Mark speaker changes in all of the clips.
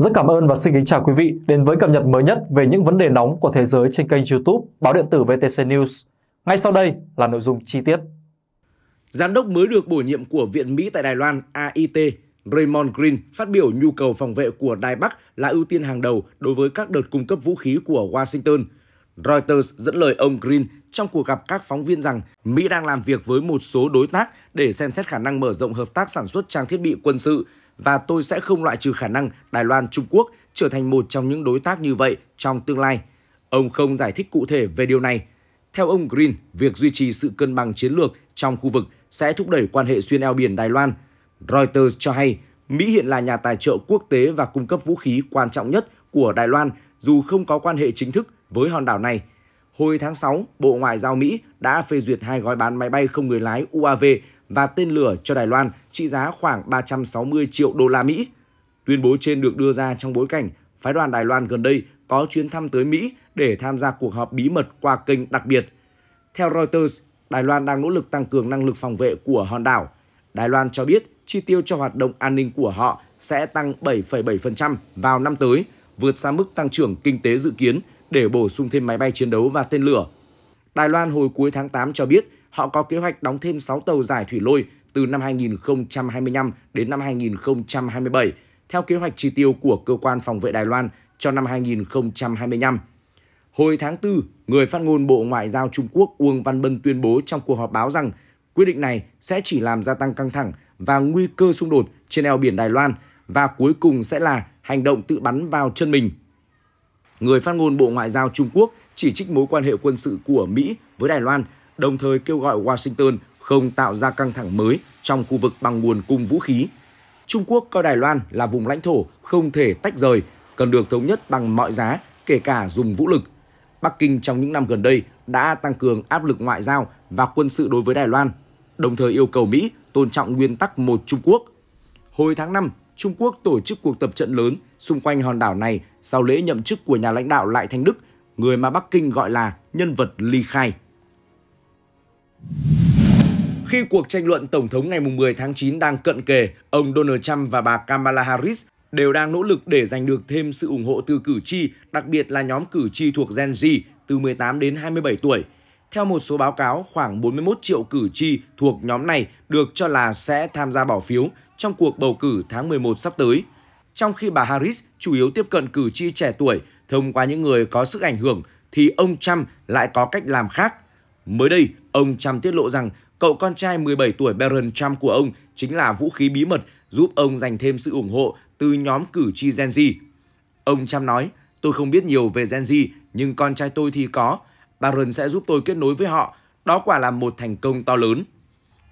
Speaker 1: Rất cảm ơn và xin kính chào quý vị đến với cập nhật mới nhất về những vấn đề nóng của thế giới trên kênh YouTube Báo điện tử VTC News. Ngay sau đây là nội dung chi tiết. Giám đốc mới được bổ nhiệm của Viện Mỹ tại Đài Loan AIT, Raymond Green phát biểu nhu cầu phòng vệ của Đài Bắc là ưu tiên hàng đầu đối với các đợt cung cấp vũ khí của Washington. Reuters dẫn lời ông Green trong cuộc gặp các phóng viên rằng Mỹ đang làm việc với một số đối tác để xem xét khả năng mở rộng hợp tác sản xuất trang thiết bị quân sự và tôi sẽ không loại trừ khả năng Đài Loan Trung Quốc trở thành một trong những đối tác như vậy trong tương lai. Ông không giải thích cụ thể về điều này. Theo ông Green, việc duy trì sự cân bằng chiến lược trong khu vực sẽ thúc đẩy quan hệ xuyên eo biển Đài Loan. Reuters cho hay, Mỹ hiện là nhà tài trợ quốc tế và cung cấp vũ khí quan trọng nhất của Đài Loan dù không có quan hệ chính thức với hòn đảo này. Hồi tháng 6, Bộ Ngoại giao Mỹ đã phê duyệt hai gói bán máy bay không người lái UAV và tên lửa cho Đài Loan trị giá khoảng 360 triệu đô la Mỹ. Tuyên bố trên được đưa ra trong bối cảnh phái đoàn Đài Loan gần đây có chuyến thăm tới Mỹ để tham gia cuộc họp bí mật qua kênh đặc biệt. Theo Reuters, Đài Loan đang nỗ lực tăng cường năng lực phòng vệ của hòn đảo. Đài Loan cho biết chi tiêu cho hoạt động an ninh của họ sẽ tăng 7,7% vào năm tới, vượt xa mức tăng trưởng kinh tế dự kiến để bổ sung thêm máy bay chiến đấu và tên lửa. Đài Loan hồi cuối tháng 8 cho biết họ có kế hoạch đóng thêm 6 tàu giải thủy lôi từ năm 2025 đến năm 2027 theo kế hoạch chi tiêu của cơ quan phòng vệ Đài Loan cho năm 2025. Hồi tháng 4, người phát ngôn Bộ Ngoại giao Trung Quốc Uông Văn Bân tuyên bố trong cuộc họp báo rằng quyết định này sẽ chỉ làm gia tăng căng thẳng và nguy cơ xung đột trên eo biển Đài Loan và cuối cùng sẽ là hành động tự bắn vào chân mình. Người phát ngôn Bộ Ngoại giao Trung Quốc chỉ trích mối quan hệ quân sự của Mỹ với Đài Loan, đồng thời kêu gọi Washington không tạo ra căng thẳng mới trong khu vực bằng nguồn cung vũ khí. Trung Quốc coi Đài Loan là vùng lãnh thổ không thể tách rời, cần được thống nhất bằng mọi giá, kể cả dùng vũ lực. Bắc Kinh trong những năm gần đây đã tăng cường áp lực ngoại giao và quân sự đối với Đài Loan, đồng thời yêu cầu Mỹ tôn trọng nguyên tắc một Trung Quốc. Hồi tháng 5, Trung Quốc tổ chức cuộc tập trận lớn xung quanh hòn đảo này sau lễ nhậm chức của nhà lãnh đạo Lại Thanh Đức, người mà Bắc Kinh gọi là nhân vật ly khai. Khi cuộc tranh luận Tổng thống ngày 10 tháng 9 đang cận kề, ông Donald Trump và bà Kamala Harris đều đang nỗ lực để giành được thêm sự ủng hộ từ cử tri, đặc biệt là nhóm cử tri thuộc Gen Z từ 18 đến 27 tuổi. Theo một số báo cáo, khoảng 41 triệu cử tri thuộc nhóm này được cho là sẽ tham gia bỏ phiếu trong cuộc bầu cử tháng 11 sắp tới. Trong khi bà Harris chủ yếu tiếp cận cử tri trẻ tuổi thông qua những người có sức ảnh hưởng, thì ông Trump lại có cách làm khác. Mới đây, ông Trump tiết lộ rằng Cậu con trai 17 tuổi Barron Trump của ông chính là vũ khí bí mật giúp ông giành thêm sự ủng hộ từ nhóm cử tri Gen Z. Ông Trump nói, tôi không biết nhiều về Gen Z, nhưng con trai tôi thì có. Barron sẽ giúp tôi kết nối với họ. Đó quả là một thành công to lớn.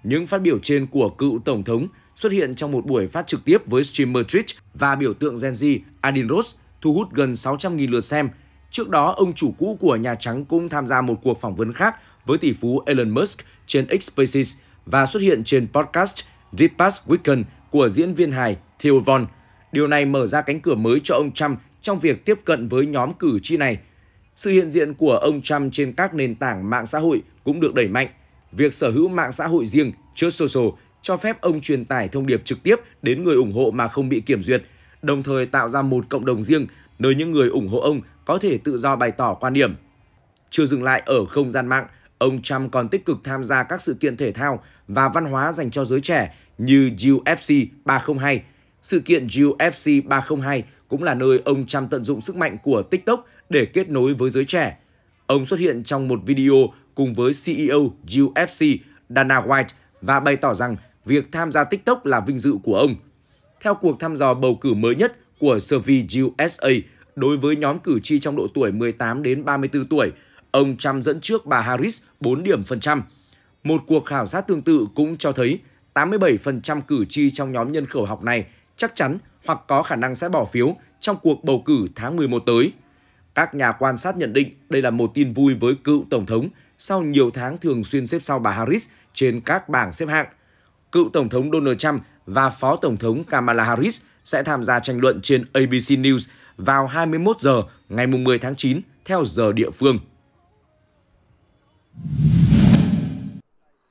Speaker 1: Những phát biểu trên của cựu Tổng thống xuất hiện trong một buổi phát trực tiếp với streamer Twitch và biểu tượng Gen Z Adin Ross thu hút gần 600.000 lượt xem. Trước đó, ông chủ cũ của Nhà Trắng cũng tham gia một cuộc phỏng vấn khác với tỷ phú Elon Musk trên X Spaces và xuất hiện trên podcast The Past Weekend của diễn viên hài Theo Von. Điều này mở ra cánh cửa mới cho ông Trump trong việc tiếp cận với nhóm cử tri này. Sự hiện diện của ông Trump trên các nền tảng mạng xã hội cũng được đẩy mạnh. Việc sở hữu mạng xã hội riêng, Truth Social, cho phép ông truyền tải thông điệp trực tiếp đến người ủng hộ mà không bị kiểm duyệt, đồng thời tạo ra một cộng đồng riêng nơi những người ủng hộ ông có thể tự do bày tỏ quan điểm. Chưa dừng lại ở không gian mạng, Ông Trump còn tích cực tham gia các sự kiện thể thao và văn hóa dành cho giới trẻ như UFC 302. Sự kiện UFC 302 cũng là nơi ông Trump tận dụng sức mạnh của TikTok để kết nối với giới trẻ. Ông xuất hiện trong một video cùng với CEO UFC Dana White và bày tỏ rằng việc tham gia TikTok là vinh dự của ông. Theo cuộc thăm dò bầu cử mới nhất của Survey USA đối với nhóm cử tri trong độ tuổi 18 đến 34 tuổi, ông Trump dẫn trước bà Harris 4 điểm phần trăm. Một cuộc khảo sát tương tự cũng cho thấy 87% cử tri trong nhóm nhân khẩu học này chắc chắn hoặc có khả năng sẽ bỏ phiếu trong cuộc bầu cử tháng 11 tới. Các nhà quan sát nhận định đây là một tin vui với cựu Tổng thống sau nhiều tháng thường xuyên xếp sau bà Harris trên các bảng xếp hạng. Cựu Tổng thống Donald Trump và Phó Tổng thống Kamala Harris sẽ tham gia tranh luận trên ABC News vào 21 giờ ngày 10 tháng 9 theo giờ địa phương.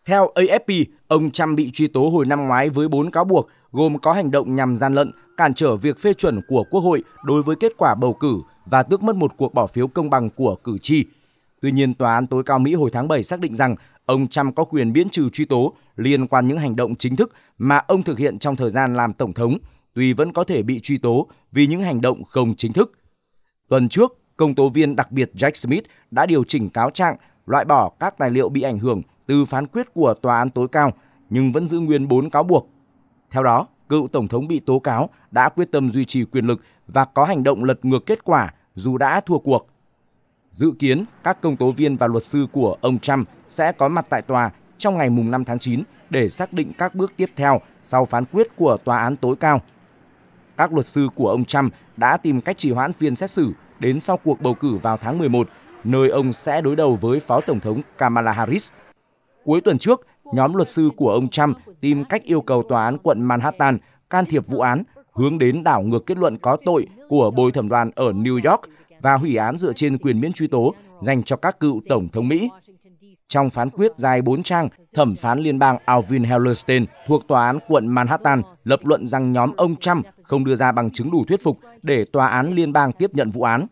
Speaker 1: Theo AFP, ông Trump bị truy tố hồi năm ngoái với 4 cáo buộc gồm có hành động nhằm gian lận, cản trở việc phê chuẩn của Quốc hội đối với kết quả bầu cử và tước mất một cuộc bỏ phiếu công bằng của cử tri. Tuy nhiên, Tòa án tối cao Mỹ hồi tháng 7 xác định rằng ông Trump có quyền miễn trừ truy tố liên quan những hành động chính thức mà ông thực hiện trong thời gian làm Tổng thống, tuy vẫn có thể bị truy tố vì những hành động không chính thức. Tuần trước, công tố viên đặc biệt Jack Smith đã điều chỉnh cáo trạng loại bỏ các tài liệu bị ảnh hưởng từ phán quyết của tòa án tối cao nhưng vẫn giữ nguyên 4 cáo buộc. Theo đó, cựu tổng thống bị tố cáo đã quyết tâm duy trì quyền lực và có hành động lật ngược kết quả dù đã thua cuộc. Dự kiến các công tố viên và luật sư của ông Trump sẽ có mặt tại tòa trong ngày mùng 5 tháng 9 để xác định các bước tiếp theo sau phán quyết của tòa án tối cao. Các luật sư của ông Trump đã tìm cách trì hoãn phiên xét xử đến sau cuộc bầu cử vào tháng 11 nơi ông sẽ đối đầu với Phó Tổng thống Kamala Harris. Cuối tuần trước, nhóm luật sư của ông Trump tìm cách yêu cầu tòa án quận Manhattan can thiệp vụ án hướng đến đảo ngược kết luận có tội của bồi thẩm đoàn ở New York và hủy án dựa trên quyền miễn truy tố dành cho các cựu Tổng thống Mỹ. Trong phán quyết dài 4 trang, thẩm phán liên bang Alvin Hellerstein thuộc tòa án quận Manhattan lập luận rằng nhóm ông Trump không đưa ra bằng chứng đủ thuyết phục để tòa án liên bang tiếp nhận vụ án.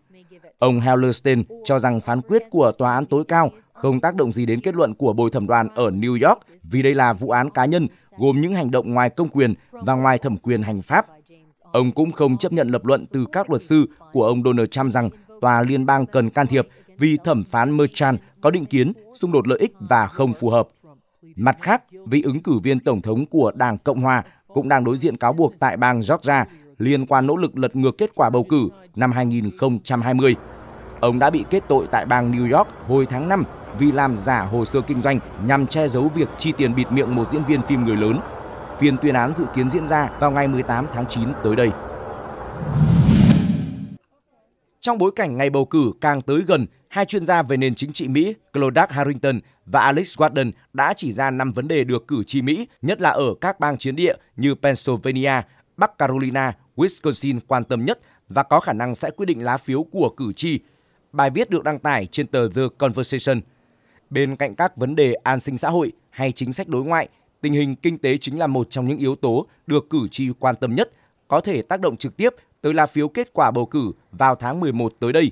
Speaker 1: Ông Hellerstein cho rằng phán quyết của tòa án tối cao không tác động gì đến kết luận của bồi thẩm đoàn ở New York vì đây là vụ án cá nhân gồm những hành động ngoài công quyền và ngoài thẩm quyền hành pháp. Ông cũng không chấp nhận lập luận từ các luật sư của ông Donald Trump rằng tòa liên bang cần can thiệp vì thẩm phán Merchan có định kiến, xung đột lợi ích và không phù hợp. Mặt khác, vị ứng cử viên tổng thống của Đảng Cộng hòa cũng đang đối diện cáo buộc tại bang Georgia liên quan nỗ lực lật ngược kết quả bầu cử năm 2020. Ông đã bị kết tội tại bang New York hồi tháng 5 vì làm giả hồ sơ kinh doanh nhằm che giấu việc chi tiền bịt miệng một diễn viên phim người lớn. Phiên tuyên án dự kiến diễn ra vào ngày 18 tháng 9 tới đây. Trong bối cảnh ngày bầu cử càng tới gần, hai chuyên gia về nền chính trị Mỹ Clodagh Harrington và Alex Warden đã chỉ ra 5 vấn đề được cử tri Mỹ, nhất là ở các bang chiến địa như Pennsylvania, Bắc Carolina, Wisconsin quan tâm nhất và có khả năng sẽ quyết định lá phiếu của cử tri. Bài viết được đăng tải trên tờ The Conversation. Bên cạnh các vấn đề an sinh xã hội hay chính sách đối ngoại, tình hình kinh tế chính là một trong những yếu tố được cử tri quan tâm nhất, có thể tác động trực tiếp tới lá phiếu kết quả bầu cử vào tháng 11 tới đây.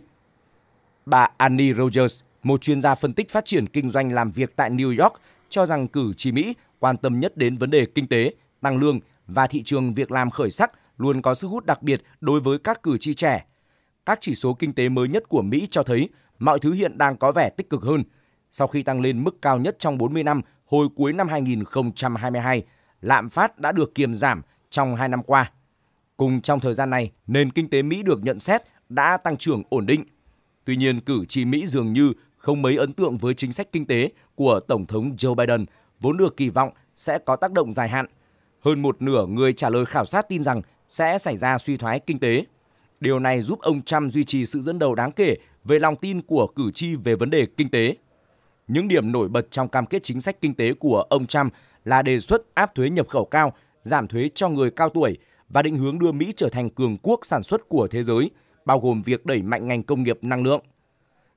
Speaker 1: Bà Annie Rogers, một chuyên gia phân tích phát triển kinh doanh làm việc tại New York, cho rằng cử tri Mỹ quan tâm nhất đến vấn đề kinh tế, tăng lương và thị trường việc làm khởi sắc – luôn có sức hút đặc biệt đối với các cử tri trẻ. Các chỉ số kinh tế mới nhất của Mỹ cho thấy mọi thứ hiện đang có vẻ tích cực hơn sau khi tăng lên mức cao nhất trong 40 năm hồi cuối năm 2022, lạm phát đã được kiềm giảm trong 2 năm qua. Cùng trong thời gian này, nền kinh tế Mỹ được nhận xét đã tăng trưởng ổn định. Tuy nhiên, cử tri Mỹ dường như không mấy ấn tượng với chính sách kinh tế của Tổng thống Joe Biden, vốn được kỳ vọng sẽ có tác động dài hạn. Hơn một nửa người trả lời khảo sát tin rằng sẽ xảy ra suy thoái kinh tế. Điều này giúp ông Trump duy trì sự dẫn đầu đáng kể về lòng tin của cử tri về vấn đề kinh tế. Những điểm nổi bật trong cam kết chính sách kinh tế của ông Trump là đề xuất áp thuế nhập khẩu cao, giảm thuế cho người cao tuổi và định hướng đưa Mỹ trở thành cường quốc sản xuất của thế giới, bao gồm việc đẩy mạnh ngành công nghiệp năng lượng.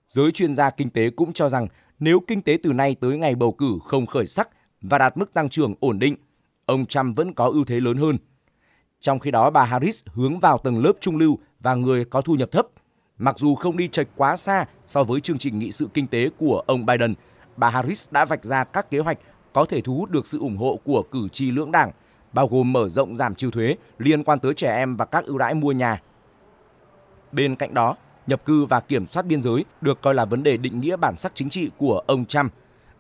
Speaker 1: Giới chuyên gia kinh tế cũng cho rằng nếu kinh tế từ nay tới ngày bầu cử không khởi sắc và đạt mức tăng trưởng ổn định, ông Trump vẫn có ưu thế lớn hơn trong khi đó, bà Harris hướng vào tầng lớp trung lưu và người có thu nhập thấp. Mặc dù không đi chệch quá xa so với chương trình nghị sự kinh tế của ông Biden, bà Harris đã vạch ra các kế hoạch có thể thu hút được sự ủng hộ của cử tri lưỡng đảng, bao gồm mở rộng giảm trừ thuế liên quan tới trẻ em và các ưu đãi mua nhà. Bên cạnh đó, nhập cư và kiểm soát biên giới được coi là vấn đề định nghĩa bản sắc chính trị của ông Trump.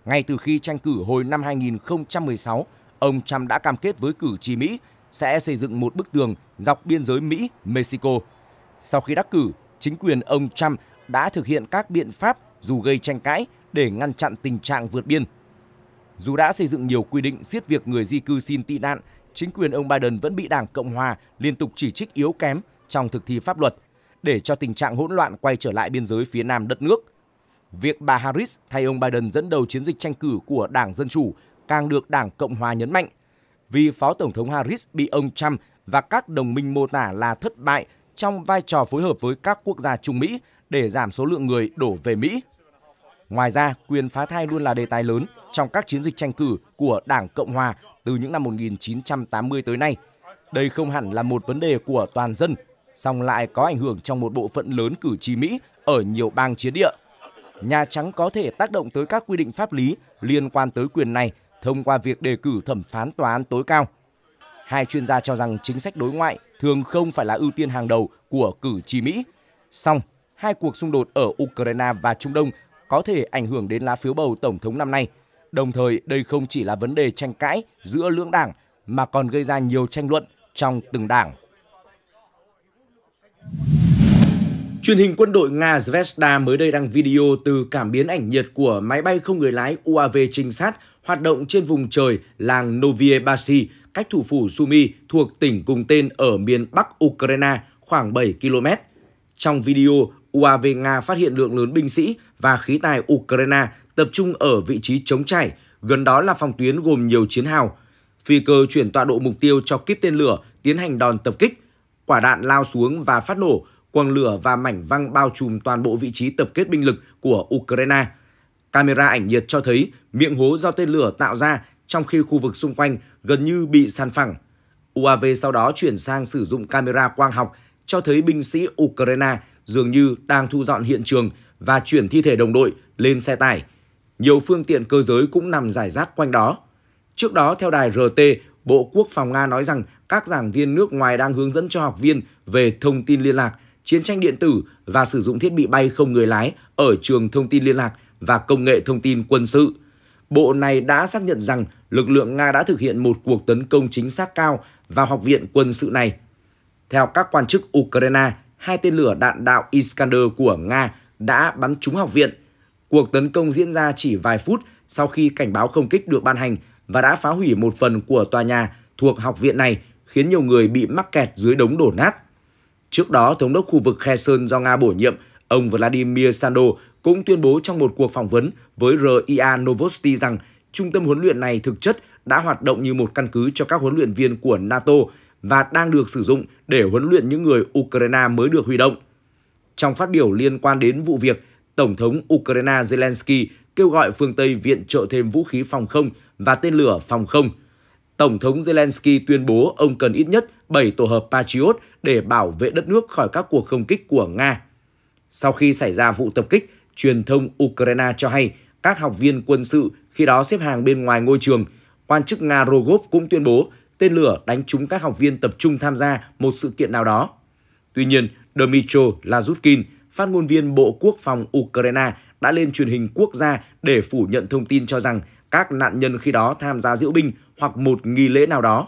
Speaker 1: Ngay từ khi tranh cử hồi năm 2016, ông Trump đã cam kết với cử tri Mỹ sẽ xây dựng một bức tường dọc biên giới Mỹ-Mexico. Sau khi đắc cử, chính quyền ông Trump đã thực hiện các biện pháp dù gây tranh cãi để ngăn chặn tình trạng vượt biên. Dù đã xây dựng nhiều quy định siết việc người di cư xin tị nạn, chính quyền ông Biden vẫn bị Đảng Cộng hòa liên tục chỉ trích yếu kém trong thực thi pháp luật để cho tình trạng hỗn loạn quay trở lại biên giới phía nam đất nước. Việc bà Harris thay ông Biden dẫn đầu chiến dịch tranh cử của Đảng Dân Chủ càng được Đảng Cộng hòa nhấn mạnh vì Phó Tổng thống Harris bị ông Trump và các đồng minh mô tả là thất bại trong vai trò phối hợp với các quốc gia Trung Mỹ để giảm số lượng người đổ về Mỹ. Ngoài ra, quyền phá thai luôn là đề tài lớn trong các chiến dịch tranh cử của Đảng Cộng Hòa từ những năm 1980 tới nay. Đây không hẳn là một vấn đề của toàn dân, song lại có ảnh hưởng trong một bộ phận lớn cử tri Mỹ ở nhiều bang chiến địa. Nhà Trắng có thể tác động tới các quy định pháp lý liên quan tới quyền này thông qua việc đề cử thẩm phán tòa án tối cao. Hai chuyên gia cho rằng chính sách đối ngoại thường không phải là ưu tiên hàng đầu của cử tri Mỹ. Song, hai cuộc xung đột ở Ukraine và Trung Đông có thể ảnh hưởng đến lá phiếu bầu tổng thống năm nay. Đồng thời, đây không chỉ là vấn đề tranh cãi giữa lưỡng đảng mà còn gây ra nhiều tranh luận trong từng đảng. Truyền hình quân đội Nga Zvezda mới đây đăng video từ cảm biến ảnh nhiệt của máy bay không người lái UAV trinh sát hoạt động trên vùng trời làng Noviebasi, cách thủ phủ Sumy thuộc tỉnh cùng tên ở miền Bắc Ukraine khoảng 7 km. Trong video, UAV Nga phát hiện lượng lớn binh sĩ và khí tài Ukraine tập trung ở vị trí chống trải, gần đó là phòng tuyến gồm nhiều chiến hào. Phi cơ chuyển tọa độ mục tiêu cho kíp tên lửa tiến hành đòn tập kích. Quả đạn lao xuống và phát nổ, quầng lửa và mảnh văng bao trùm toàn bộ vị trí tập kết binh lực của Ukraine. Camera ảnh nhiệt cho thấy miệng hố do tên lửa tạo ra trong khi khu vực xung quanh gần như bị san phẳng. UAV sau đó chuyển sang sử dụng camera quang học cho thấy binh sĩ Ukraine dường như đang thu dọn hiện trường và chuyển thi thể đồng đội lên xe tải. Nhiều phương tiện cơ giới cũng nằm rải rác quanh đó. Trước đó, theo đài RT, Bộ Quốc phòng Nga nói rằng các giảng viên nước ngoài đang hướng dẫn cho học viên về thông tin liên lạc, chiến tranh điện tử và sử dụng thiết bị bay không người lái ở trường thông tin liên lạc và Công nghệ Thông tin Quân sự. Bộ này đã xác nhận rằng lực lượng Nga đã thực hiện một cuộc tấn công chính xác cao vào học viện quân sự này. Theo các quan chức Ukraine, hai tên lửa đạn đạo Iskander của Nga đã bắn trúng học viện. Cuộc tấn công diễn ra chỉ vài phút sau khi cảnh báo không kích được ban hành và đã phá hủy một phần của tòa nhà thuộc học viện này, khiến nhiều người bị mắc kẹt dưới đống đổ nát. Trước đó, Thống đốc khu vực Kherson do Nga bổ nhiệm, ông Vladimir Sando cũng tuyên bố trong một cuộc phỏng vấn với RIA Novosti rằng trung tâm huấn luyện này thực chất đã hoạt động như một căn cứ cho các huấn luyện viên của NATO và đang được sử dụng để huấn luyện những người Ukraine mới được huy động. Trong phát biểu liên quan đến vụ việc, Tổng thống Ukraine Zelensky kêu gọi phương Tây viện trợ thêm vũ khí phòng không và tên lửa phòng không. Tổng thống Zelensky tuyên bố ông cần ít nhất 7 tổ hợp Patriot để bảo vệ đất nước khỏi các cuộc không kích của Nga. Sau khi xảy ra vụ tập kích, truyền thông Ukraine cho hay các học viên quân sự khi đó xếp hàng bên ngoài ngôi trường. Quan chức Nga Rogov cũng tuyên bố tên lửa đánh trúng các học viên tập trung tham gia một sự kiện nào đó. Tuy nhiên, Dmitro Lazutkin, phát ngôn viên Bộ Quốc phòng Ukraine, đã lên truyền hình quốc gia để phủ nhận thông tin cho rằng các nạn nhân khi đó tham gia diễu binh hoặc một nghi lễ nào đó.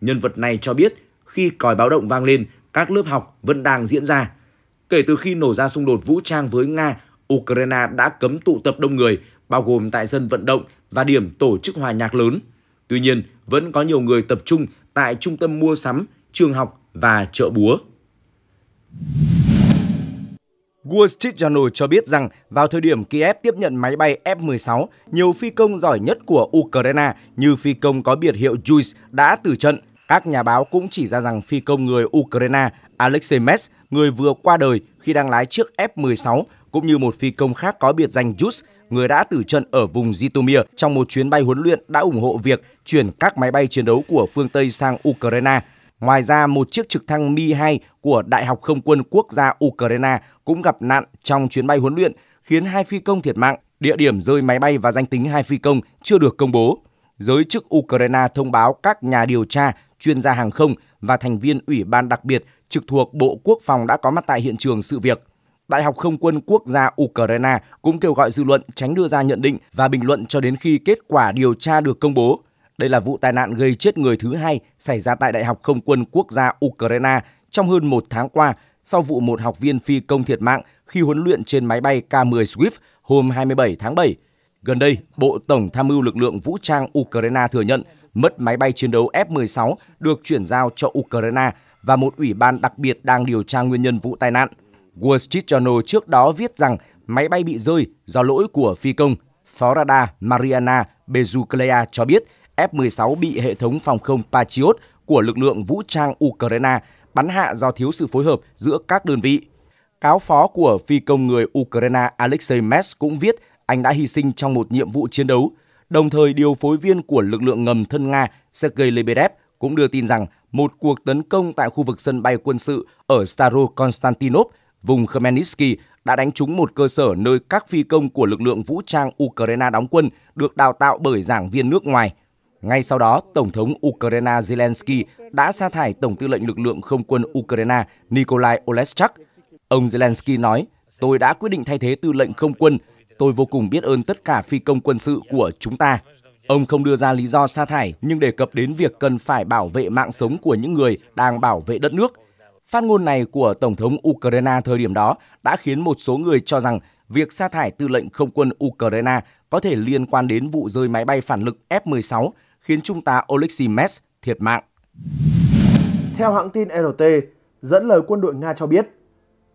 Speaker 1: Nhân vật này cho biết khi còi báo động vang lên, các lớp học vẫn đang diễn ra. Kể từ khi nổ ra xung đột vũ trang với Nga Ukraine đã cấm tụ tập đông người, bao gồm tại sân vận động và điểm tổ chức hòa nhạc lớn. Tuy nhiên, vẫn có nhiều người tập trung tại trung tâm mua sắm, trường học và chợ búa. Wall Street Journal cho biết rằng vào thời điểm Kiev tiếp nhận máy bay F-16, nhiều phi công giỏi nhất của Ukraine như phi công có biệt hiệu Juice đã từ trận. Các nhà báo cũng chỉ ra rằng phi công người Ukraine Alexei Metz, người vừa qua đời khi đang lái chiếc F-16, cũng như một phi công khác có biệt danh Jus, người đã tử trận ở vùng Zitomir trong một chuyến bay huấn luyện đã ủng hộ việc chuyển các máy bay chiến đấu của phương Tây sang Ukraine. Ngoài ra, một chiếc trực thăng Mi-2 của Đại học Không quân Quốc gia Ukraine cũng gặp nạn trong chuyến bay huấn luyện, khiến hai phi công thiệt mạng. Địa điểm rơi máy bay và danh tính hai phi công chưa được công bố. Giới chức Ukraine thông báo các nhà điều tra, chuyên gia hàng không và thành viên ủy ban đặc biệt trực thuộc Bộ Quốc phòng đã có mặt tại hiện trường sự việc. Đại học Không quân Quốc gia Ukraine cũng kêu gọi dư luận tránh đưa ra nhận định và bình luận cho đến khi kết quả điều tra được công bố. Đây là vụ tai nạn gây chết người thứ hai xảy ra tại Đại học Không quân Quốc gia Ukraine trong hơn một tháng qua sau vụ một học viên phi công thiệt mạng khi huấn luyện trên máy bay K-10 Swift hôm 27 tháng 7. Gần đây, Bộ Tổng Tham mưu lực lượng vũ trang Ukraine thừa nhận mất máy bay chiến đấu F-16 được chuyển giao cho Ukraine và một ủy ban đặc biệt đang điều tra nguyên nhân vụ tai nạn – Wall Street Journal trước đó viết rằng máy bay bị rơi do lỗi của phi công. Phó radar Mariana Bezuklea cho biết F-16 bị hệ thống phòng không Patriot của lực lượng vũ trang Ukraine bắn hạ do thiếu sự phối hợp giữa các đơn vị. Cáo phó của phi công người Ukraine Alexei Mess cũng viết anh đã hy sinh trong một nhiệm vụ chiến đấu. Đồng thời, điều phối viên của lực lượng ngầm thân Nga Sergei Lebedev cũng đưa tin rằng một cuộc tấn công tại khu vực sân bay quân sự ở Starokonstantinov vùng Khmelnytsky đã đánh trúng một cơ sở nơi các phi công của lực lượng vũ trang Ukraine đóng quân được đào tạo bởi giảng viên nước ngoài. Ngay sau đó, Tổng thống Ukraine Zelensky đã sa thải Tổng tư lệnh lực lượng không quân Ukraine Nikolai Oleschak. Ông Zelensky nói, tôi đã quyết định thay thế tư lệnh không quân. Tôi vô cùng biết ơn tất cả phi công quân sự của chúng ta. Ông không đưa ra lý do sa thải nhưng đề cập đến việc cần phải bảo vệ mạng sống của những người đang bảo vệ đất nước Phát ngôn này của Tổng thống Ukraine thời điểm đó đã khiến một số người cho rằng việc sa thải tư lệnh không quân Ukraine có thể liên quan đến vụ rơi máy bay phản lực F-16 khiến trung tá Oleksiy Mets thiệt mạng.
Speaker 2: Theo hãng tin RT, e dẫn lời quân đội Nga cho biết,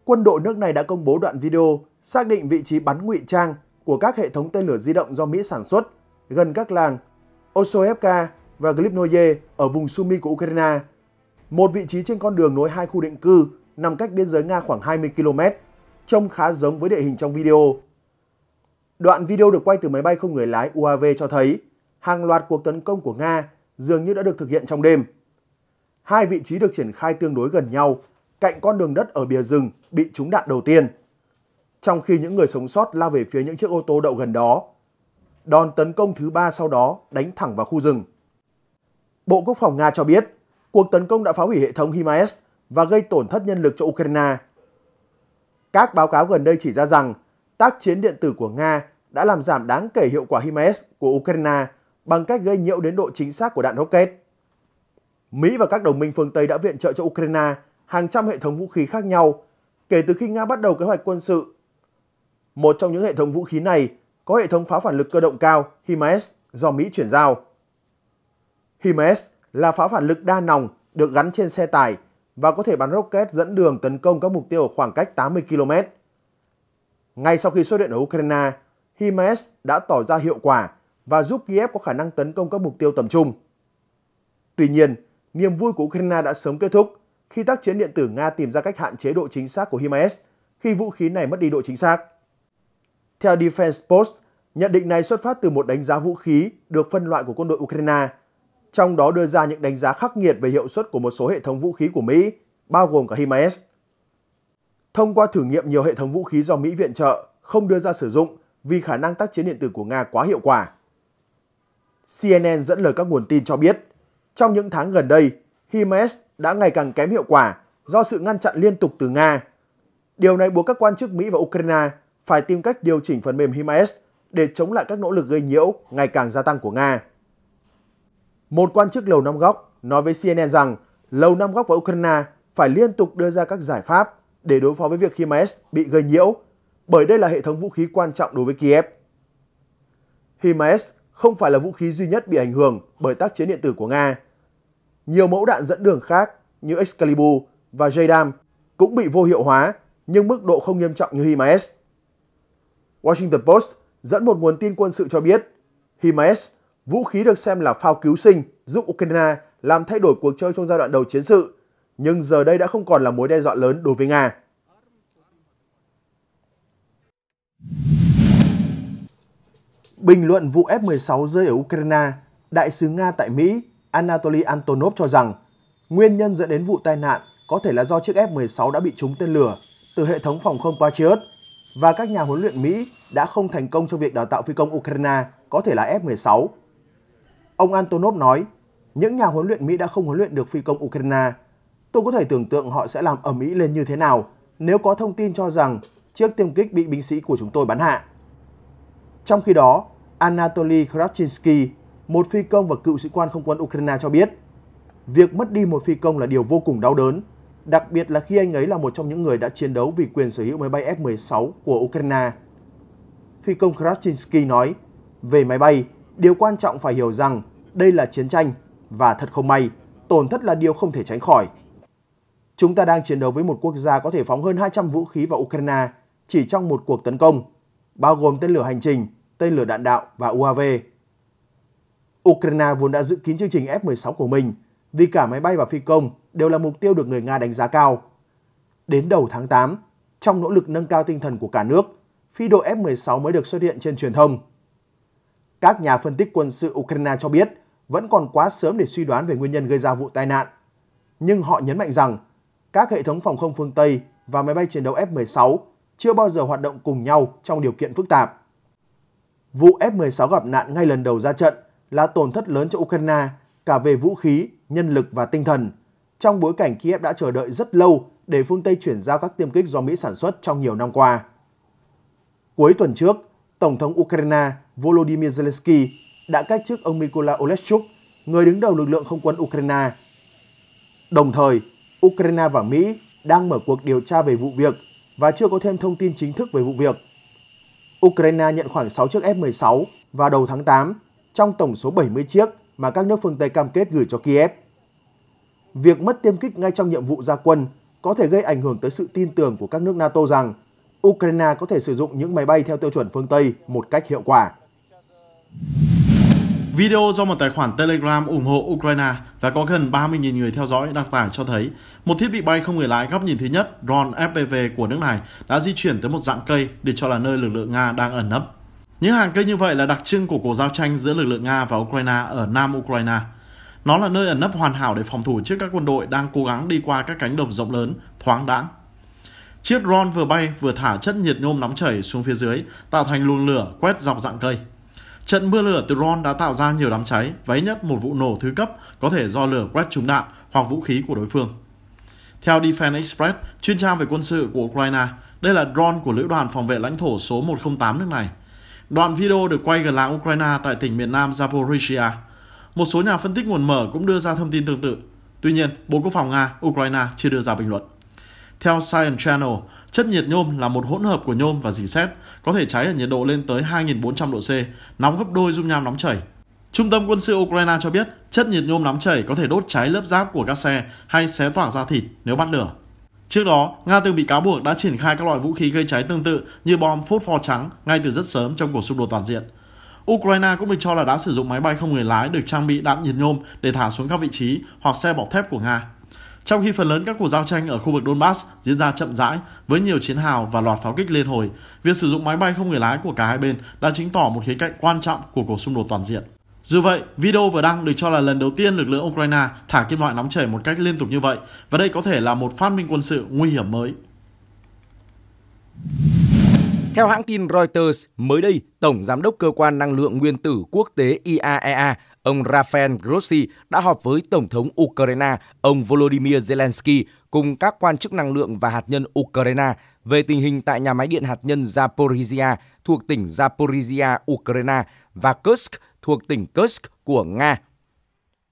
Speaker 2: quân đội nước này đã công bố đoạn video xác định vị trí bắn ngụy trang của các hệ thống tên lửa di động do Mỹ sản xuất gần các làng Osoevka và Glipnoye ở vùng Sumy của Ukraine một vị trí trên con đường nối hai khu định cư nằm cách biên giới Nga khoảng 20 km, trông khá giống với địa hình trong video. Đoạn video được quay từ máy bay không người lái UAV cho thấy hàng loạt cuộc tấn công của Nga dường như đã được thực hiện trong đêm. Hai vị trí được triển khai tương đối gần nhau, cạnh con đường đất ở bìa rừng bị trúng đạn đầu tiên. Trong khi những người sống sót lao về phía những chiếc ô tô đậu gần đó, đòn tấn công thứ ba sau đó đánh thẳng vào khu rừng. Bộ Quốc phòng Nga cho biết, cuộc tấn công đã phá hủy hệ thống HIMARS và gây tổn thất nhân lực cho Ukraine. Các báo cáo gần đây chỉ ra rằng tác chiến điện tử của Nga đã làm giảm đáng kể hiệu quả HIMARS của Ukraine bằng cách gây nhiễu đến độ chính xác của đạn rocket. Mỹ và các đồng minh phương Tây đã viện trợ cho Ukraine hàng trăm hệ thống vũ khí khác nhau kể từ khi Nga bắt đầu kế hoạch quân sự. Một trong những hệ thống vũ khí này có hệ thống pháo phản lực cơ động cao HIMARS do Mỹ chuyển giao. HIMARS là pháo phản lực đa nòng được gắn trên xe tải và có thể bắn rocket dẫn đường tấn công các mục tiêu ở khoảng cách 80 km. Ngay sau khi xuất hiện ở Ukraine, HIMARS đã tỏ ra hiệu quả và giúp Kiev có khả năng tấn công các mục tiêu tầm trung. Tuy nhiên, niềm vui của Ukraine đã sớm kết thúc khi tác chiến điện tử Nga tìm ra cách hạn chế độ chính xác của HIMARS khi vũ khí này mất đi độ chính xác. Theo Defense Post, nhận định này xuất phát từ một đánh giá vũ khí được phân loại của quân đội Ukraine – trong đó đưa ra những đánh giá khắc nghiệt về hiệu suất của một số hệ thống vũ khí của Mỹ, bao gồm cả HIMARS. Thông qua thử nghiệm nhiều hệ thống vũ khí do Mỹ viện trợ không đưa ra sử dụng vì khả năng tác chiến điện tử của Nga quá hiệu quả. CNN dẫn lời các nguồn tin cho biết, trong những tháng gần đây, HIMARS đã ngày càng kém hiệu quả do sự ngăn chặn liên tục từ Nga. Điều này buộc các quan chức Mỹ và Ukraine phải tìm cách điều chỉnh phần mềm HIMARS để chống lại các nỗ lực gây nhiễu ngày càng gia tăng của Nga. Một quan chức Lầu Năm Góc nói với CNN rằng Lầu Năm Góc và Ukraine phải liên tục đưa ra các giải pháp để đối phó với việc HIMARS bị gây nhiễu, bởi đây là hệ thống vũ khí quan trọng đối với Kiev. HIMARS không phải là vũ khí duy nhất bị ảnh hưởng bởi tác chiến điện tử của Nga. Nhiều mẫu đạn dẫn đường khác như Excalibur và JDAM cũng bị vô hiệu hóa nhưng mức độ không nghiêm trọng như HIMARS. Washington Post dẫn một nguồn tin quân sự cho biết HIMARS Vũ khí được xem là phao cứu sinh giúp Ukraine làm thay đổi cuộc chơi trong giai đoạn đầu chiến sự, nhưng giờ đây đã không còn là mối đe dọa lớn đối với Nga. Bình luận vụ F-16 rơi ở Ukraine, Đại sứ Nga tại Mỹ Anatoly Antonov cho rằng nguyên nhân dẫn đến vụ tai nạn có thể là do chiếc F-16 đã bị trúng tên lửa từ hệ thống phòng không Patriot và các nhà huấn luyện Mỹ đã không thành công trong việc đào tạo phi công Ukraine có thể là F-16 Ông Antonov nói, những nhà huấn luyện Mỹ đã không huấn luyện được phi công Ukraine. Tôi có thể tưởng tượng họ sẽ làm ở Mỹ lên như thế nào nếu có thông tin cho rằng chiếc tiêm kích bị binh sĩ của chúng tôi bắn hạ. Trong khi đó, Anatoly Kravchinsky, một phi công và cựu sĩ quan không quân Ukraine cho biết, việc mất đi một phi công là điều vô cùng đau đớn, đặc biệt là khi anh ấy là một trong những người đã chiến đấu vì quyền sở hữu máy bay F-16 của Ukraine. Phi công Kravchinsky nói, về máy bay, Điều quan trọng phải hiểu rằng đây là chiến tranh và thật không may, tổn thất là điều không thể tránh khỏi. Chúng ta đang chiến đấu với một quốc gia có thể phóng hơn 200 vũ khí vào Ukraine chỉ trong một cuộc tấn công, bao gồm tên lửa hành trình, tên lửa đạn đạo và UAV. Ukraine vốn đã giữ kín chương trình F-16 của mình vì cả máy bay và phi công đều là mục tiêu được người Nga đánh giá cao. Đến đầu tháng 8, trong nỗ lực nâng cao tinh thần của cả nước, phi đội F-16 mới được xuất hiện trên truyền thông. Các nhà phân tích quân sự Ukraine cho biết vẫn còn quá sớm để suy đoán về nguyên nhân gây ra vụ tai nạn. Nhưng họ nhấn mạnh rằng các hệ thống phòng không phương Tây và máy bay chiến đấu F-16 chưa bao giờ hoạt động cùng nhau trong điều kiện phức tạp. Vụ F-16 gặp nạn ngay lần đầu ra trận là tổn thất lớn cho Ukraine cả về vũ khí, nhân lực và tinh thần, trong bối cảnh Kiev đã chờ đợi rất lâu để phương Tây chuyển giao các tiêm kích do Mỹ sản xuất trong nhiều năm qua. Cuối tuần trước, Tổng thống Ukraine Volodymyr Zelensky đã cách chức ông Mykola Oleshchuk, người đứng đầu lực lượng không quân Ukraine. Đồng thời, Ukraine và Mỹ đang mở cuộc điều tra về vụ việc và chưa có thêm thông tin chính thức về vụ việc. Ukraine nhận khoảng 6 chiếc F-16 vào đầu tháng 8 trong tổng số 70 chiếc mà các nước phương Tây cam kết gửi cho Kiev. Việc mất tiêm kích ngay trong nhiệm vụ gia quân có thể gây ảnh hưởng tới sự tin tưởng của các nước NATO rằng Ukraine có thể sử dụng những máy bay theo tiêu chuẩn phương Tây một cách hiệu quả.
Speaker 3: Video do một tài khoản Telegram ủng hộ Ukraine và có gần 30.000 người theo dõi đăng tải cho thấy một thiết bị bay không người lái góc nhìn thứ nhất Ron FPV của nước này đã di chuyển tới một dạng cây để cho là nơi lực lượng Nga đang ẩn nấp. Những hàng cây như vậy là đặc trưng của cuộc giao tranh giữa lực lượng Nga và Ukraine ở Nam Ukraine. Nó là nơi ẩn nấp hoàn hảo để phòng thủ trước các quân đội đang cố gắng đi qua các cánh đồng rộng lớn, thoáng đãng Chiếc drone vừa bay vừa thả chất nhiệt nhôm nóng chảy xuống phía dưới, tạo thành luồng lửa quét dọc dạng cây. Trận mưa lửa từ drone đã tạo ra nhiều đám cháy vấy nhất một vụ nổ thứ cấp có thể do lửa quét trúng đạn hoặc vũ khí của đối phương. Theo Defense Express, chuyên trang về quân sự của Ukraine, đây là drone của lữ đoàn phòng vệ lãnh thổ số 108 nước này. Đoạn video được quay gần làng Ukraine tại tỉnh miền Nam Zaporizhia. Một số nhà phân tích nguồn mở cũng đưa ra thông tin tương tự. Tuy nhiên, Bộ Quốc phòng Nga, Ukraine chưa đưa ra bình luận. Theo Science Channel, chất nhiệt nhôm là một hỗn hợp của nhôm và dì xét, có thể cháy ở nhiệt độ lên tới 2.400 độ C, nóng gấp đôi dung nham nóng chảy. Trung tâm quân sự Ukraine cho biết chất nhiệt nhôm nóng chảy có thể đốt cháy lớp giáp của các xe hay xé toạc da thịt nếu bắt lửa. Trước đó, Nga từng bị cáo buộc đã triển khai các loại vũ khí gây cháy tương tự như bom phốt pho trắng ngay từ rất sớm trong cuộc xung đột toàn diện. Ukraine cũng được cho là đã sử dụng máy bay không người lái được trang bị đạn nhiệt nhôm để thả xuống các vị trí hoặc xe bọc thép của Nga. Trong khi phần lớn các cuộc giao tranh ở khu vực Donbass diễn ra chậm rãi với nhiều chiến hào và loạt pháo kích liên hồi, việc sử dụng máy bay không người lái của cả hai bên đã chứng tỏ một khía cạnh quan trọng của cuộc xung đột toàn diện. Dù vậy, video vừa đăng được cho là lần đầu tiên lực lượng Ukraine thả kim loại nóng chảy một cách liên tục như vậy và đây có
Speaker 1: thể là một phát minh quân sự nguy hiểm mới. Theo hãng tin Reuters, mới đây, Tổng Giám đốc Cơ quan Năng lượng Nguyên tử Quốc tế IAEA, e ông Rafael Grossi đã họp với Tổng thống Ukraine ông Volodymyr Zelensky cùng các quan chức năng lượng và hạt nhân Ukraine về tình hình tại nhà máy điện hạt nhân Zaporizhia thuộc tỉnh Zaporizhia, Ukraine và Kursk thuộc tỉnh Kursk của Nga.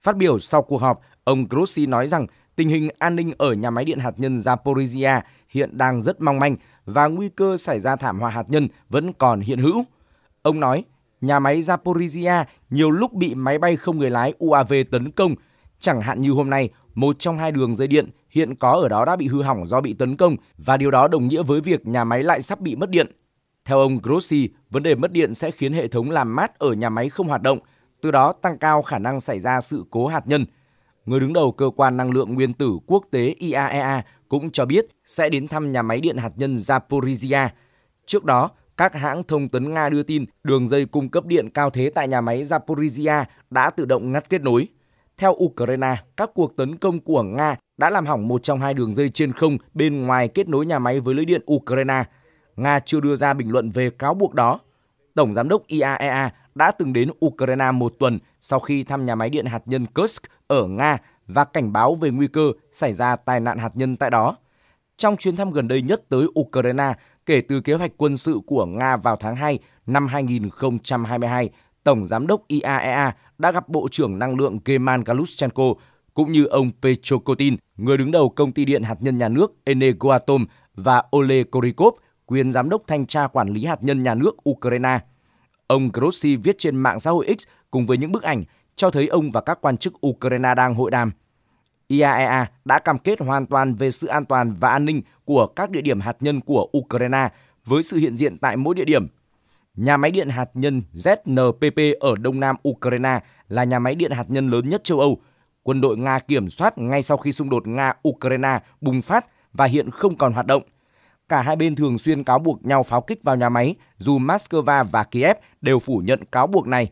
Speaker 1: Phát biểu sau cuộc họp, ông Grossi nói rằng tình hình an ninh ở nhà máy điện hạt nhân Zaporizhia hiện đang rất mong manh và nguy cơ xảy ra thảm họa hạt nhân vẫn còn hiện hữu. Ông nói, nhà máy Zaporizhia nhiều lúc bị máy bay không người lái UAV tấn công. Chẳng hạn như hôm nay, một trong hai đường dây điện hiện có ở đó đã bị hư hỏng do bị tấn công và điều đó đồng nghĩa với việc nhà máy lại sắp bị mất điện. Theo ông Grossi, vấn đề mất điện sẽ khiến hệ thống làm mát ở nhà máy không hoạt động, từ đó tăng cao khả năng xảy ra sự cố hạt nhân. Người đứng đầu cơ quan năng lượng nguyên tử quốc tế IAEA e cũng cho biết sẽ đến thăm nhà máy điện hạt nhân Zaporizhia. Trước đó, các hãng thông tấn Nga đưa tin đường dây cung cấp điện cao thế tại nhà máy Zaporizhia đã tự động ngắt kết nối. Theo Ukraine, các cuộc tấn công của Nga đã làm hỏng một trong hai đường dây trên không bên ngoài kết nối nhà máy với lưới điện Ukraine. Nga chưa đưa ra bình luận về cáo buộc đó. Tổng giám đốc IAEA e đã từng đến Ukraine một tuần sau khi thăm nhà máy điện hạt nhân Kursk ở Nga và cảnh báo về nguy cơ xảy ra tai nạn hạt nhân tại đó. Trong chuyến thăm gần đây nhất tới Ukraine, kể từ kế hoạch quân sự của Nga vào tháng 2 năm 2022, Tổng Giám đốc IAEA e đã gặp Bộ trưởng Năng lượng Kemal Galushchenko cũng như ông Petro Kotin, người đứng đầu công ty điện hạt nhân nhà nước Enegoatom và Ole Korikov, quyền giám đốc thanh tra quản lý hạt nhân nhà nước Ukraine. Ông Grossi viết trên mạng xã hội X cùng với những bức ảnh cho thấy ông và các quan chức Ukraine đang hội đàm – IAEA e đã cam kết hoàn toàn về sự an toàn và an ninh của các địa điểm hạt nhân của Ukraine với sự hiện diện tại mỗi địa điểm. Nhà máy điện hạt nhân ZNPP ở đông nam Ukraine là nhà máy điện hạt nhân lớn nhất châu Âu. Quân đội Nga kiểm soát ngay sau khi xung đột Nga-Ukraine bùng phát và hiện không còn hoạt động. Cả hai bên thường xuyên cáo buộc nhau pháo kích vào nhà máy, dù Moscow và Kiev đều phủ nhận cáo buộc này.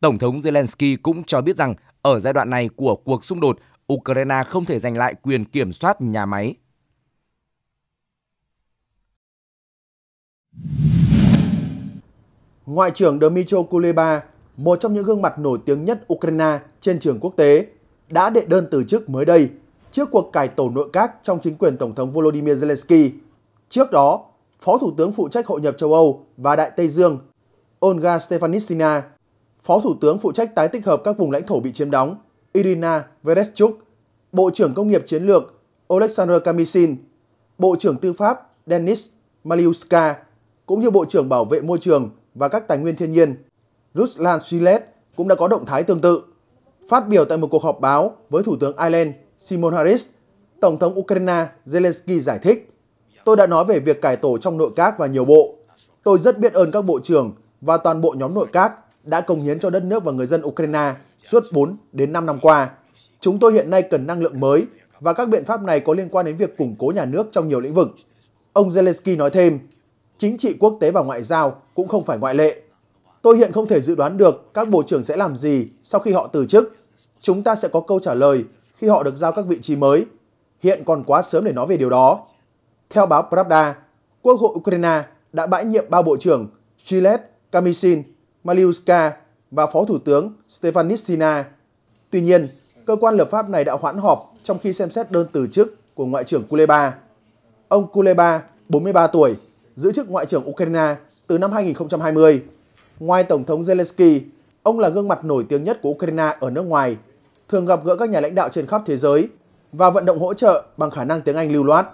Speaker 1: Tổng thống Zelensky cũng cho biết rằng ở giai đoạn này của cuộc xung đột, Ukraine không thể giành lại quyền kiểm soát nhà máy.
Speaker 2: Ngoại trưởng Dmytro Kuleba, một trong những gương mặt nổi tiếng nhất Ukraine trên trường quốc tế, đã đệ đơn từ chức mới đây trước cuộc cải tổ nội các trong chính quyền Tổng thống Volodymyr Zelensky. Trước đó, Phó Thủ tướng phụ trách hội nhập châu Âu và Đại Tây Dương Olga Stefanistina, Phó Thủ tướng phụ trách tái tích hợp các vùng lãnh thổ bị chiếm đóng Irina Vereshchuk, Bộ trưởng Công nghiệp Chiến lược Oleksandr Kamishin, Bộ trưởng Tư pháp Denis Maliuska, cũng như Bộ trưởng Bảo vệ Môi trường và các Tài nguyên Thiên nhiên Ruslan Silet cũng đã có động thái tương tự. Phát biểu tại một cuộc họp báo với Thủ tướng Ireland Simon Harris, Tổng thống Ukraine Zelensky giải thích, Tôi đã nói về việc cải tổ trong nội các và nhiều bộ. Tôi rất biết ơn các bộ trưởng và toàn bộ nhóm nội các đã công hiến cho đất nước và người dân Ukraine suốt 4 đến 5 năm qua. Chúng tôi hiện nay cần năng lượng mới và các biện pháp này có liên quan đến việc củng cố nhà nước trong nhiều lĩnh vực. Ông Zelensky nói thêm, chính trị quốc tế và ngoại giao cũng không phải ngoại lệ. Tôi hiện không thể dự đoán được các bộ trưởng sẽ làm gì sau khi họ từ chức. Chúng ta sẽ có câu trả lời khi họ được giao các vị trí mới. Hiện còn quá sớm để nói về điều đó. Theo báo Pravda, Quốc hội Ukraine đã bãi nhiệm ba bộ trưởng Gillette, Kamishin, Maliuska và Phó Thủ tướng Stefan Nissina. Tuy nhiên, cơ quan lập pháp này đã hoãn họp trong khi xem xét đơn từ chức của Ngoại trưởng Kuleba. Ông Kuleba, 43 tuổi, giữ chức Ngoại trưởng Ukraine từ năm 2020. Ngoài Tổng thống Zelensky, ông là gương mặt nổi tiếng nhất của Ukraine ở nước ngoài, thường gặp gỡ các nhà lãnh đạo trên khắp thế giới và vận động hỗ trợ bằng khả năng tiếng Anh lưu loát.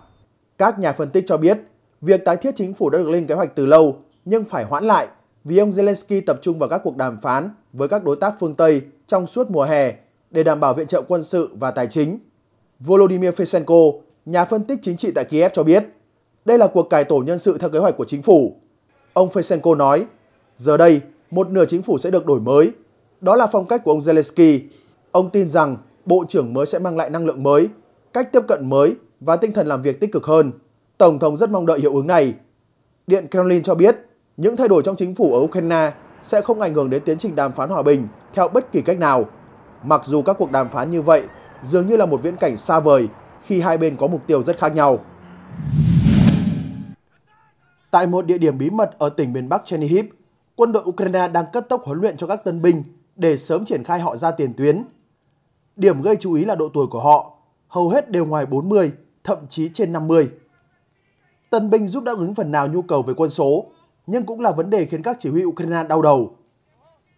Speaker 2: Các nhà phân tích cho biết, việc tái thiết chính phủ đã được lên kế hoạch từ lâu nhưng phải hoãn lại vì ông Zelensky tập trung vào các cuộc đàm phán với các đối tác phương Tây trong suốt mùa hè để đảm bảo viện trợ quân sự và tài chính. Volodymyr Fesenko, nhà phân tích chính trị tại Kiev cho biết, đây là cuộc cải tổ nhân sự theo kế hoạch của chính phủ. Ông Fesenko nói, giờ đây một nửa chính phủ sẽ được đổi mới. Đó là phong cách của ông Zelensky. Ông tin rằng bộ trưởng mới sẽ mang lại năng lượng mới, cách tiếp cận mới và tinh thần làm việc tích cực hơn. Tổng thống rất mong đợi hiệu ứng này. Điện Kremlin cho biết những thay đổi trong chính phủ ở Ukraine sẽ không ảnh hưởng đến tiến trình đàm phán hòa bình theo bất kỳ cách nào. Mặc dù các cuộc đàm phán như vậy dường như là một viễn cảnh xa vời khi hai bên có mục tiêu rất khác nhau. Tại một địa điểm bí mật ở tỉnh miền Bắc Chernihiv, quân đội Ukraine đang cấp tốc huấn luyện cho các tân binh để sớm triển khai họ ra tiền tuyến. Điểm gây chú ý là độ tuổi của họ, hầu hết đều ngoài 40, thậm chí trên 50. Tân binh giúp đáp ứng phần nào nhu cầu về quân số nhưng cũng là vấn đề khiến các chỉ huy Ukraine đau đầu.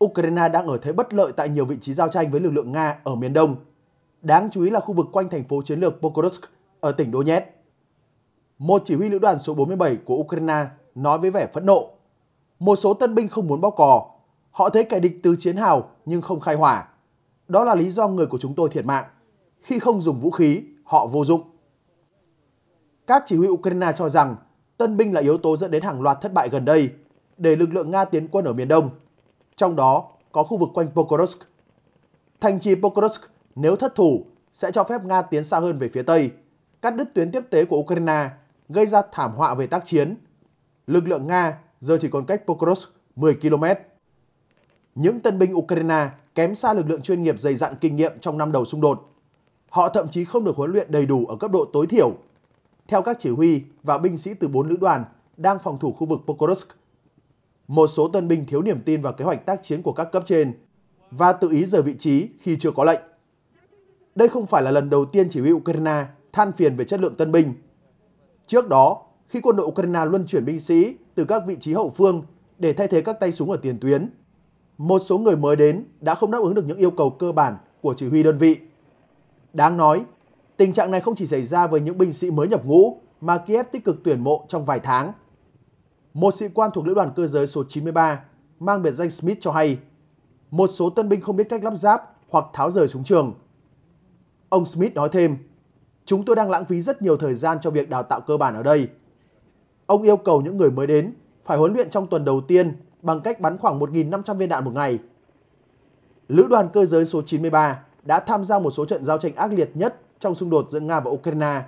Speaker 2: Ukraine đang ở thế bất lợi tại nhiều vị trí giao tranh với lực lượng Nga ở miền đông, đáng chú ý là khu vực quanh thành phố chiến lược Pokrovsk ở tỉnh Donetsk. Một chỉ huy lữ đoàn số 47 của Ukraine nói với vẻ phẫn nộ. Một số tân binh không muốn bóc cò. Họ thấy kẻ địch từ chiến hào nhưng không khai hỏa. Đó là lý do người của chúng tôi thiệt mạng. Khi không dùng vũ khí, họ vô dụng. Các chỉ huy Ukraine cho rằng tân binh là yếu tố dẫn đến hàng loạt thất bại gần đây để lực lượng Nga tiến quân ở miền Đông, trong đó có khu vực quanh Pokrovsk. Thành trì Pokrovsk nếu thất thủ sẽ cho phép Nga tiến xa hơn về phía Tây, cắt đứt tuyến tiếp tế của Ukraine, gây ra thảm họa về tác chiến. Lực lượng Nga giờ chỉ còn cách Pokrovsk 10 km. Những tân binh Ukraine kém xa lực lượng chuyên nghiệp dày dặn kinh nghiệm trong năm đầu xung đột. Họ thậm chí không được huấn luyện đầy đủ ở cấp độ tối thiểu theo các chỉ huy và binh sĩ từ bốn lữ đoàn đang phòng thủ khu vực Pokrovsk. Một số tân binh thiếu niềm tin vào kế hoạch tác chiến của các cấp trên và tự ý rời vị trí khi chưa có lệnh. Đây không phải là lần đầu tiên chỉ huy Ukraine than phiền về chất lượng tân binh. Trước đó, khi quân đội Ukraine luân chuyển binh sĩ từ các vị trí hậu phương để thay thế các tay súng ở tiền tuyến, một số người mới đến đã không đáp ứng được những yêu cầu cơ bản của chỉ huy đơn vị. Đáng nói, Tình trạng này không chỉ xảy ra với những binh sĩ mới nhập ngũ, mà Kiev tích cực tuyển mộ trong vài tháng. Một sĩ quan thuộc lữ đoàn cơ giới số 93 mang biệt danh Smith cho hay, một số tân binh không biết cách lắp ráp hoặc tháo rời súng trường. Ông Smith nói thêm, chúng tôi đang lãng phí rất nhiều thời gian cho việc đào tạo cơ bản ở đây. Ông yêu cầu những người mới đến phải huấn luyện trong tuần đầu tiên bằng cách bắn khoảng 1.500 viên đạn một ngày. Lữ đoàn cơ giới số 93 đã tham gia một số trận giao tranh ác liệt nhất trong xung đột giữa Nga và Ukraine,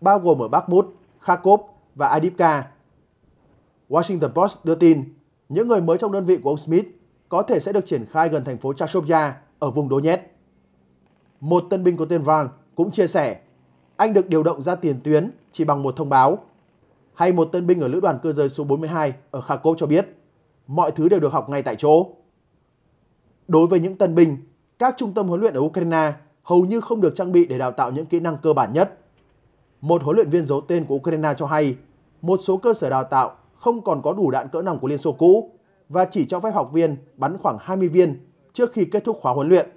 Speaker 2: bao gồm ở Bakhmut, Kharkov và Adivka. Washington Post đưa tin, những người mới trong đơn vị của ông Smith có thể sẽ được triển khai gần thành phố Chashovya ở vùng Donetsk. Một tân binh có tên Vang cũng chia sẻ, anh được điều động ra tiền tuyến chỉ bằng một thông báo. Hay một tân binh ở lữ đoàn cơ giới số 42 ở Kharkov cho biết, mọi thứ đều được học ngay tại chỗ. Đối với những tân binh các trung tâm huấn luyện ở Ukraine hầu như không được trang bị để đào tạo những kỹ năng cơ bản nhất. Một huấn luyện viên giấu tên của Ukraine cho hay, một số cơ sở đào tạo không còn có đủ đạn cỡ nòng của Liên Xô cũ và chỉ cho phép học viên bắn khoảng 20 viên trước khi kết thúc khóa huấn luyện.